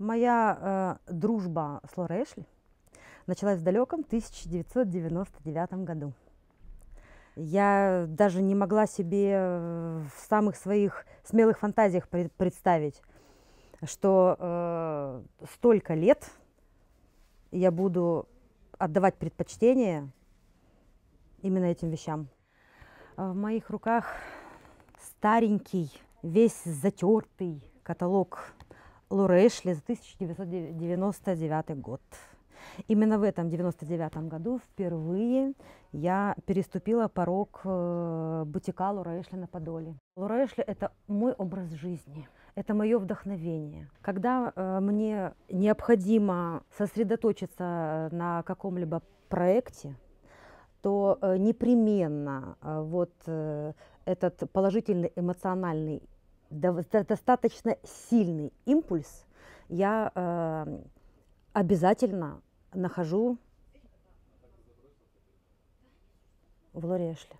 Моя э, дружба с Лорешли началась в далеком 1999 году. Я даже не могла себе э, в самых своих смелых фантазиях представить, что э, столько лет я буду отдавать предпочтение именно этим вещам. Э, в моих руках старенький, весь затертый каталог Лурэшли за 1999 год. Именно в этом 99 году впервые я переступила порог э, бутика Лурэшли на Подоле. Лурэшли – это мой образ жизни – это мое вдохновение. Когда э, мне необходимо сосредоточиться на каком-либо проекте, то э, непременно э, вот э, этот положительный эмоциональный достаточно сильный импульс, я э, обязательно нахожу в Лоре Эшли.